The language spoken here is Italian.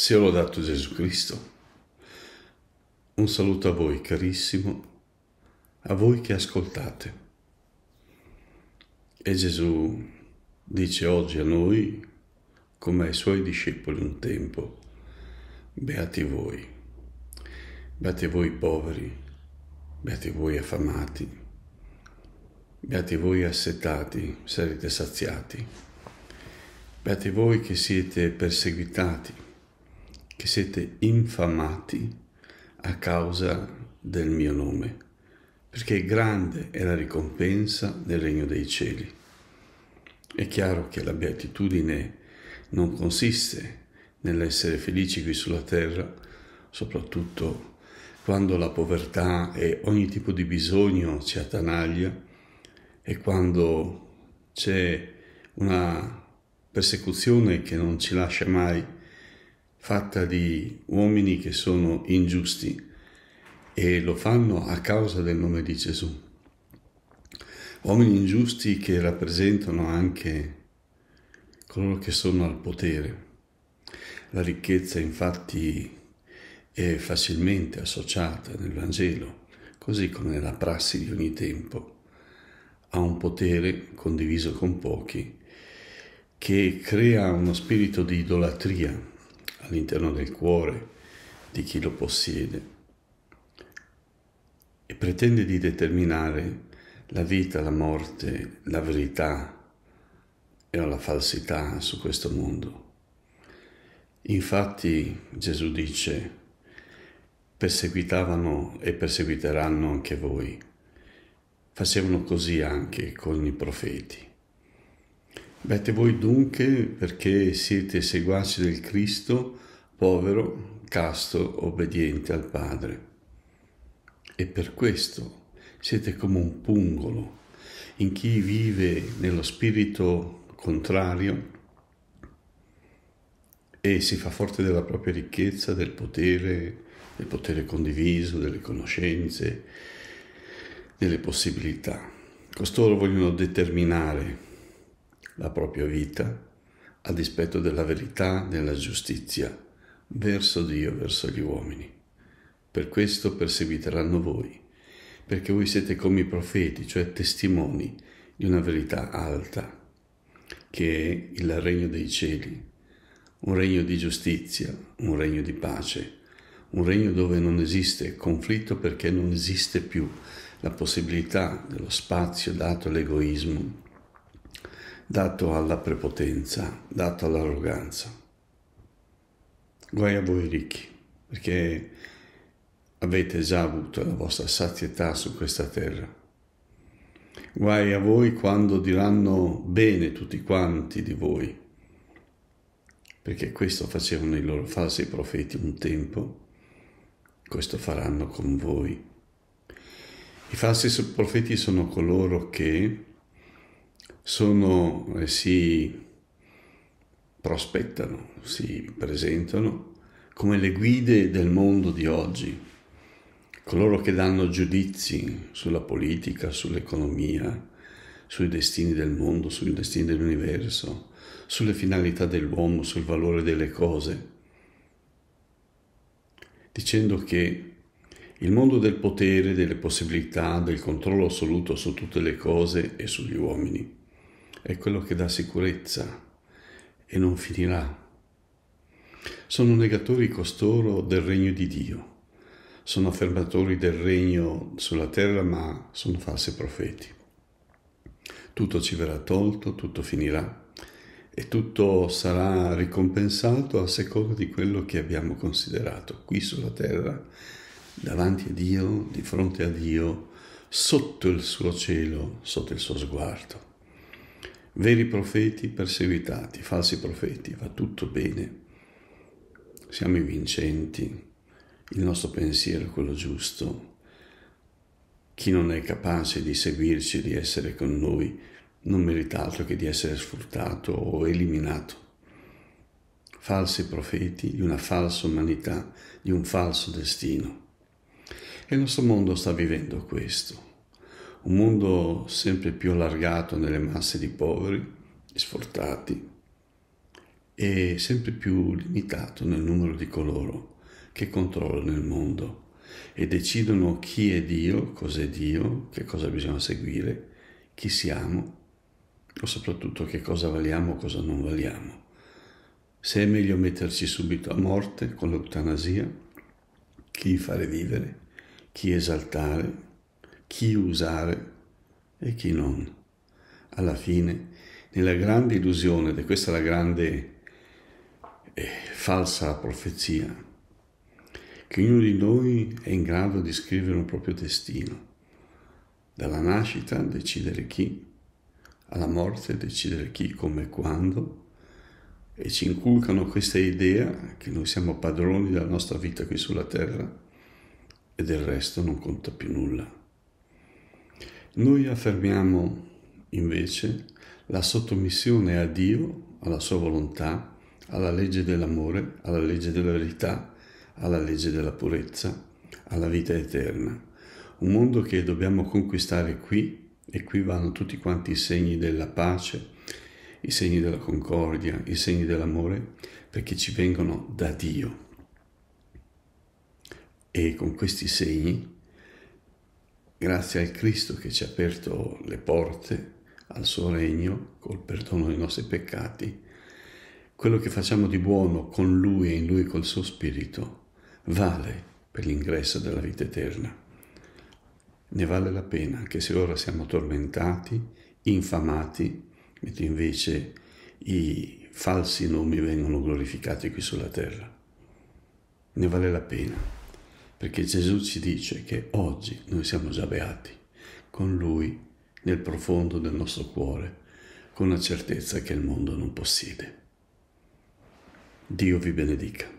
sia lodato Gesù Cristo. Un saluto a voi carissimo, a voi che ascoltate. E Gesù dice oggi a noi, come ai suoi discepoli un tempo, beati voi, beati voi poveri, beati voi affamati, beati voi assetati, sarete saziati, beati voi che siete perseguitati, che siete infamati a causa del mio nome, perché grande è la ricompensa nel regno dei cieli. È chiaro che la beatitudine non consiste nell'essere felici qui sulla terra, soprattutto quando la povertà e ogni tipo di bisogno ci attanaglia e quando c'è una persecuzione che non ci lascia mai fatta di uomini che sono ingiusti e lo fanno a causa del nome di Gesù. Uomini ingiusti che rappresentano anche coloro che sono al potere. La ricchezza infatti è facilmente associata nel Vangelo, così come nella prassi di ogni tempo, a un potere condiviso con pochi che crea uno spirito di idolatria all'interno del cuore di chi lo possiede e pretende di determinare la vita, la morte, la verità e la falsità su questo mondo. Infatti Gesù dice, perseguitavano e perseguiteranno anche voi. Facevano così anche con i profeti. Bete voi dunque perché siete seguaci del Cristo, povero, casto, obbediente al Padre. E per questo siete come un pungolo in chi vive nello spirito contrario e si fa forte della propria ricchezza, del potere, del potere condiviso, delle conoscenze, delle possibilità. Costoro vogliono determinare la propria vita a dispetto della verità, della giustizia, verso Dio, verso gli uomini. Per questo perseguiteranno voi, perché voi siete come i profeti, cioè testimoni di una verità alta, che è il regno dei cieli, un regno di giustizia, un regno di pace, un regno dove non esiste conflitto perché non esiste più la possibilità dello spazio dato all'egoismo, dato alla prepotenza, dato all'arroganza. Guai a voi ricchi, perché avete già avuto la vostra sazietà su questa terra. Guai a voi quando diranno bene tutti quanti di voi, perché questo facevano i loro falsi profeti un tempo, questo faranno con voi. I falsi profeti sono coloro che sono, eh, si prospettano, si presentano come le guide del mondo di oggi, coloro che danno giudizi sulla politica, sull'economia, sui destini del mondo, sui destini dell'universo, sulle finalità dell'uomo, sul valore delle cose, dicendo che il mondo del potere, delle possibilità, del controllo assoluto su tutte le cose e sugli uomini è quello che dà sicurezza e non finirà. Sono negatori costoro del regno di Dio, sono affermatori del regno sulla terra, ma sono falsi profeti. Tutto ci verrà tolto, tutto finirà e tutto sarà ricompensato a seconda di quello che abbiamo considerato qui sulla terra, davanti a Dio, di fronte a Dio, sotto il suo cielo, sotto il suo sguardo veri profeti perseguitati, falsi profeti, va tutto bene, siamo i vincenti, il nostro pensiero è quello giusto, chi non è capace di seguirci, di essere con noi, non merita altro che di essere sfruttato o eliminato. Falsi profeti di una falsa umanità, di un falso destino. E il nostro mondo sta vivendo questo un mondo sempre più allargato nelle masse di poveri e sfortati e sempre più limitato nel numero di coloro che controllano il mondo e decidono chi è Dio, cos'è Dio, che cosa bisogna seguire, chi siamo o soprattutto che cosa valiamo o cosa non valiamo. Se è meglio metterci subito a morte con l'eutanasia, chi fare vivere, chi esaltare, chi usare e chi non. Alla fine, nella grande illusione, ed è questa la grande eh, falsa profezia, che ognuno di noi è in grado di scrivere un proprio destino. Dalla nascita decidere chi, alla morte decidere chi, come e quando, e ci inculcano questa idea che noi siamo padroni della nostra vita qui sulla terra e del resto non conta più nulla. Noi affermiamo invece la sottomissione a Dio, alla sua volontà, alla legge dell'amore, alla legge della verità, alla legge della purezza, alla vita eterna. Un mondo che dobbiamo conquistare qui e qui vanno tutti quanti i segni della pace, i segni della concordia, i segni dell'amore, perché ci vengono da Dio. E con questi segni grazie al Cristo che ci ha aperto le porte al suo regno col perdono dei nostri peccati, quello che facciamo di buono con Lui e in Lui col suo Spirito vale per l'ingresso della vita eterna. Ne vale la pena anche se ora siamo tormentati, infamati, mentre invece i falsi nomi vengono glorificati qui sulla terra. Ne vale la pena perché Gesù ci dice che oggi noi siamo già beati, con Lui nel profondo del nostro cuore, con la certezza che il mondo non possiede. Dio vi benedica.